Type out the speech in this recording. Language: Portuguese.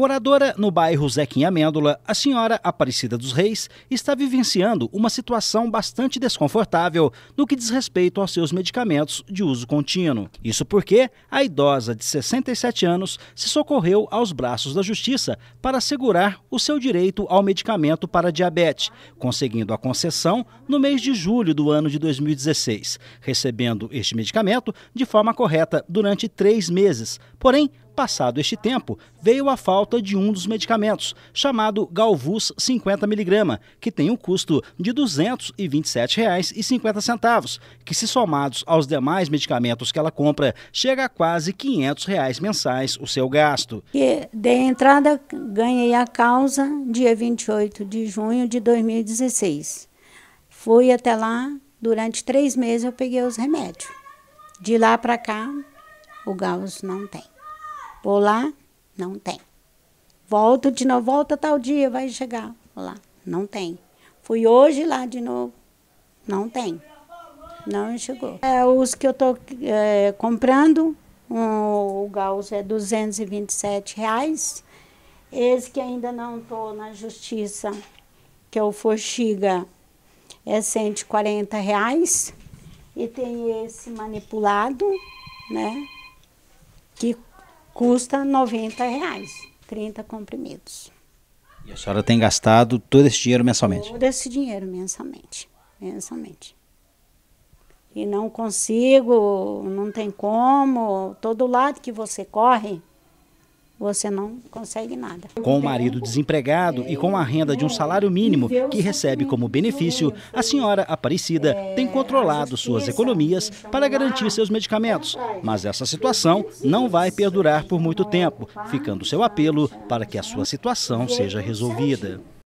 Moradora no bairro Zequinha Amêndola, a senhora Aparecida dos Reis está vivenciando uma situação bastante desconfortável no que diz respeito aos seus medicamentos de uso contínuo. Isso porque a idosa de 67 anos se socorreu aos braços da justiça para assegurar o seu direito ao medicamento para diabetes, conseguindo a concessão no mês de julho do ano de 2016, recebendo este medicamento de forma correta durante três meses, porém passado este tempo, veio a falta de um dos medicamentos, chamado Galvus 50mg, que tem um custo de R$ 227,50, que se somados aos demais medicamentos que ela compra, chega a quase R$ 500 reais mensais o seu gasto. E de entrada, ganhei a causa dia 28 de junho de 2016. Fui até lá, durante três meses eu peguei os remédios. De lá para cá, o Gauss não tem. Vou lá, não tem. Volto de novo, volta tal dia, vai chegar. Vou lá, não tem. Fui hoje lá de novo, não tem. Não chegou. É, os que eu estou é, comprando, um, o Gauss é 227 reais. Esse que ainda não estou na justiça, que é o Foxiga, é 140 reais. E tem esse manipulado, né? Que custa 90 reais, 30 comprimidos. E a senhora tem gastado todo esse dinheiro mensalmente? Todo esse dinheiro mensalmente, mensalmente. E não consigo, não tem como, todo lado que você corre, você não consegue nada. Com o marido desempregado e com a renda de um salário mínimo que recebe como benefício, a senhora Aparecida é, tem controlado suas economias para garantir seus medicamentos. Mas essa situação não vai perdurar por muito tempo, ficando seu apelo para que a sua situação seja resolvida.